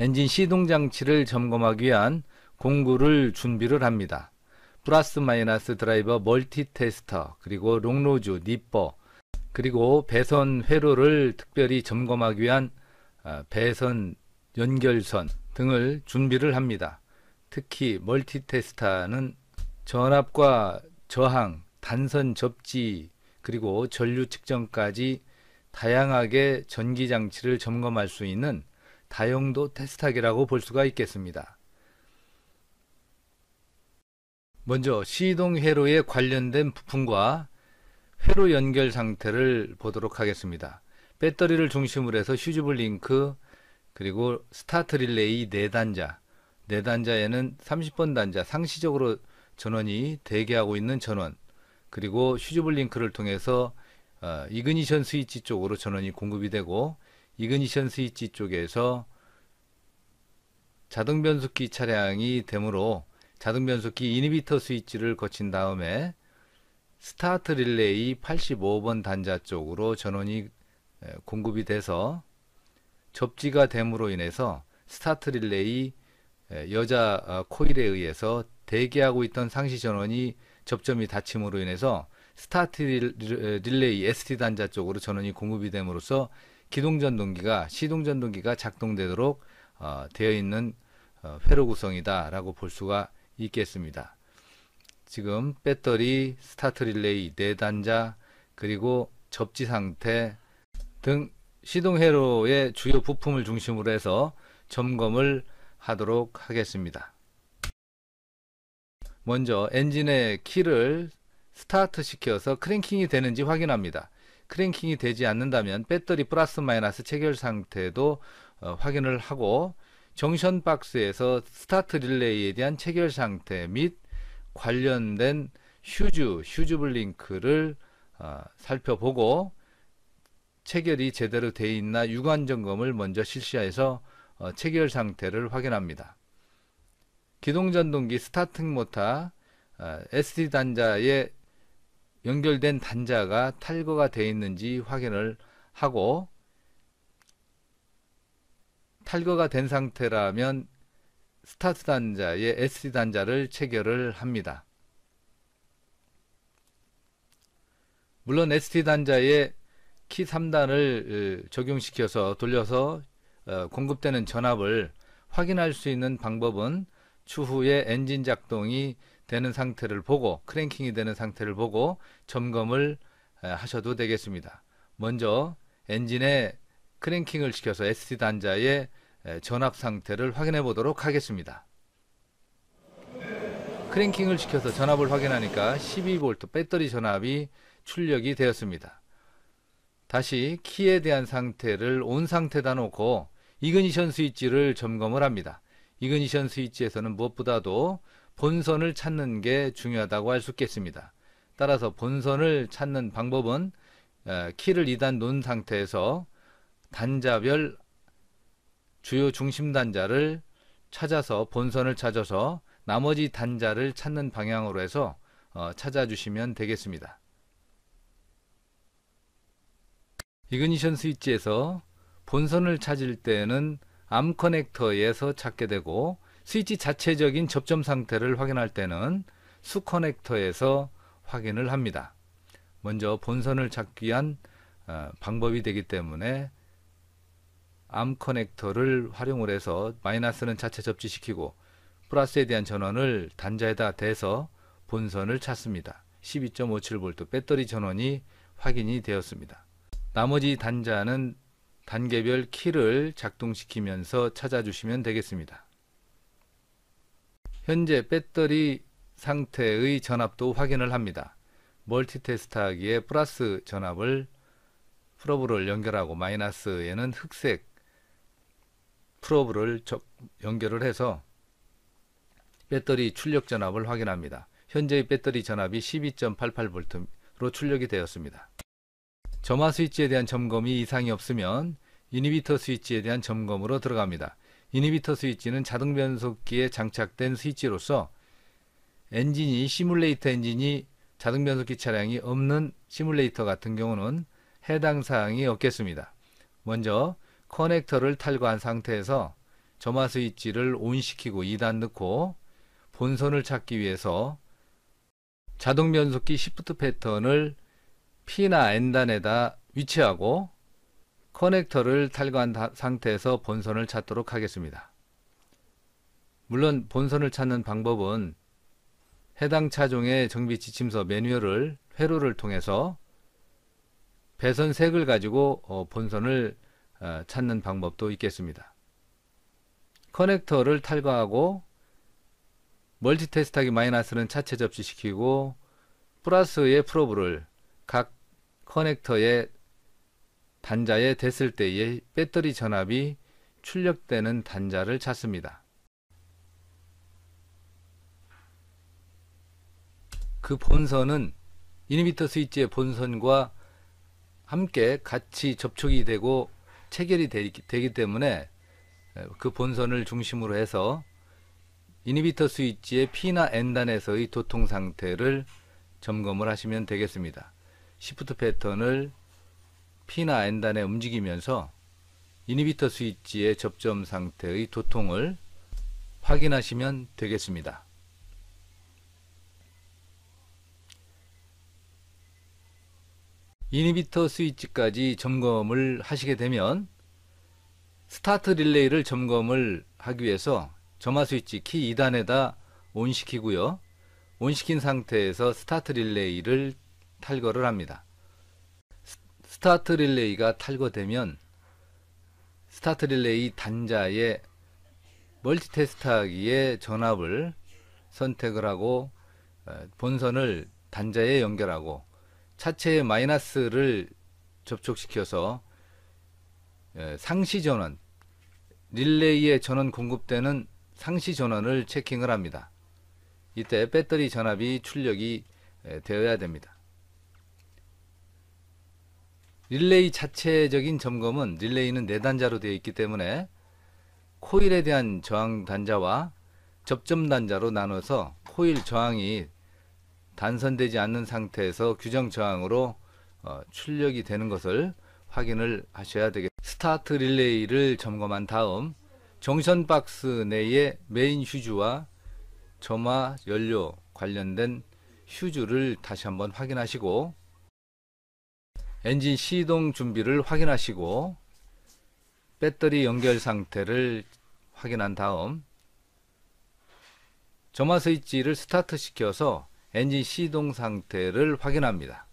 엔진 시동 장치를 점검하기 위한 공구를 준비를 합니다. 플러스 마이너스 드라이버 멀티 테스터 그리고 롱로즈 니퍼 그리고 배선 회로를 특별히 점검하기 위한 어, 배선 연결선 등을 준비를 합니다. 특히 멀티 테스터는 전압과 저항, 단선 접지 그리고 전류 측정까지 다양하게 전기 장치를 점검할 수 있는 다용도 테스타기라고 트볼 수가 있겠습니다. 먼저 시동 회로에 관련된 부품과 회로 연결 상태를 보도록 하겠습니다. 배터리를 중심으로 해서 휴즈블 링크 그리고 스타트 릴레이 4단자 4단자에는 30번 단자 상시적으로 전원이 대기하고 있는 전원 그리고 휴즈블 링크를 통해서 어, 이그니션 스위치 쪽으로 전원이 공급이 되고 이그니션 스위치 쪽에서 자동 변속기 차량이 되므로 자동 변속기 이니비터 스위치를 거친 다음에 스타트 릴레이 85번 단자 쪽으로 전원이 공급이 돼서 접지가 됨으로 인해서 스타트 릴레이 여자 어, 코일에 의해서 대기하고 있던 상시 전원이 접점이 닫힘으로 인해서 스타트 릴레이 ST 단자 쪽으로 전원이 공급이 됨으로써 기동전동기가 시동전동기가 작동되도록 어, 되어 있는 어, 회로 구성이다라고 볼 수가 있겠습니다. 지금 배터리, 스타트 릴레이, 내단자, 그리고 접지 상태 등 시동 회로의 주요 부품을 중심으로 해서 점검을 하도록 하겠습니다. 먼저 엔진의 키를 스타트 시켜서 크랭킹이 되는지 확인합니다. 크랭킹이 되지 않는다면 배터리 플러스 마이너스 체결 상태도 어, 확인을 하고 정션 박스에서 스타트 릴레이에 대한 체결 상태 및 관련된 휴즈, 휴즈 블링크를 어, 살펴보고 체결이 제대로 되어 있나 유관 점검을 먼저 실시해서 어, 체결 상태를 확인합니다. 기동전동기 스타팅 모터 어, SD 단자의 연결된 단자가 탈거가 되어 있는지 확인을 하고 탈거가 된 상태라면 스타트 단자의 SD 단자를 체결을 합니다. 물론 ST 단자에 키 3단을 적용시켜서 돌려서 어, 공급되는 전압을 확인할 수 있는 방법은 추후에 엔진 작동이 되는 상태를 보고 크랭킹이 되는 상태를 보고 점검을 하셔도 되겠습니다. 먼저 엔진에 크랭킹을 시켜서 ST 단자의 전압 상태를 확인해 보도록 하겠습니다. 크랭킹을 시켜서 전압을 확인하니까 12V 배터리 전압이 출력이 되었습니다. 다시 키에 대한 상태를 온 상태다 놓고 이그니션 스위치를 점검을 합니다. 이그니션 스위치에서는 무엇보다도 본선을 찾는 게 중요하다고 할 수 있겠습니다. 따라서 본선을 찾는 방법은 키를 2단 놓은 상태에서 단자별 주요 중심 단자를 찾아서 본선을 찾아서 나머지 단자를 찾는 방향으로 해서 어, 찾아주시면 되겠습니다. 이그니션 스위치에서 본선을 찾을 때는 암 커넥터에서 찾게 되고 스위치 자체적인 접점 상태를 확인할 때는 수 커넥터에서 확인을 합니다. 먼저 본선을 찾기 위한 어, 방법이 되기 때문에 암 커넥터를 활용을 해서 마이너스는 자체 접지시키고 플러스에 대한 전원을 단자에다 대서 본선을 찾습니다. 12.57V 배터리 전원이 확인이 되었습니다. 나머지 단자는 단계별 키를 작동시키면서 찾아주시면 되겠습니다. 현재 배터리 상태의 전압도 확인을 합니다. 멀티테스트하기에 플러스 전압을 프로브를 연결하고 마이너스에는 흑색 프로브를 연결을 해서 배터리 출력 전압을 확인합니다. 현재의 배터리 전압이 12.88V로 출력이 되었습니다. 점화 스위치에 대한 점검이 이상이 없으면 이니비터 스위치에 대한 점검으로 들어갑니다. 이니비터 스위치는 자동 변속기에 장착된 스위치로서 엔진이 시뮬레이터 엔진이 자동 변속기 차량이 없는 시뮬레이터 같은 경우는 해당 사항이 없겠습니다. 먼저 커넥터를 탈거한 상태에서 점화 스위치를 온시키고 2단 넣고 본선을 찾기 위해서 자동 변속기 시프트 패턴을 P나 N단에다 위치하고 커넥터를 탈거한 상태에서 본선을 찾도록 하겠습니다. 물론 본선을 찾는 방법은 해당 차종의 정비 지침서 매뉴얼을 회로를 통해서 배선 색을 가지고 어, 본선을 어, 찾는 방법도 있겠습니다. 커넥터를 탈거하고 멀티테스트하기 마이너스는 차체 접시시키고 플러스의 프로브를 각 커넥터에 단자에 댔을 때의 배터리 전압이 출력되는 단자를 찾습니다. 그 본선은 이니비터 스위치의 본선과 함께 같이 접촉이 되고 체결이 되기 때문에 그 본선을 중심으로 해서 이니비터 스위치의 P나 N단에서의 도통 상태를 점검을 하시면 되겠습니다. 시프트 패턴을 P나 N단에 움직이면서 이니비터 스위치의 접점 상태의 도통을 확인하시면 되겠습니다. 이니비터 스위치까지 점검을 하시게 되면 스타트 릴레이를 점검을 하기 위해서 점화 스위치 키 2단에다 온시키고요. 온시킨 상태에서 스타트 릴레이를 탈거를 합니다. 스타트 릴레이가 탈거되면 스타트 릴레이 단자에 멀티테스트하기에 전압을 선택을 하고 어, 본선을 단자에 연결하고 차체에 마이너스를 접촉시켜서 예, 상시 전원 릴레이에 전원 공급되는 상시 전원을 체킹을 합니다. 이때 배터리 전압이 출력이 되어야 됩니다. 릴레이 자체적인 점검은 릴레이는 4단자로 되어 있기 때문에 코일에 대한 저항 단자와 접점 단자로 나눠서 코일 저항이 단선되지 않는 상태에서 규정 저항으로 어, 출력이 되는 것을 확인을 하셔야 되겠습니다. 스타트 릴레이를 점검한 다음 정션 박스 내에 메인 휴즈와 점화 연료 관련된 휴즈를 다시 한번 확인하시고 엔진 시동 준비를 확인하시고 배터리 연결 상태를 확인한 다음 점화 스위치를 스타트 시켜서 엔진 시동 상태를 확인합니다.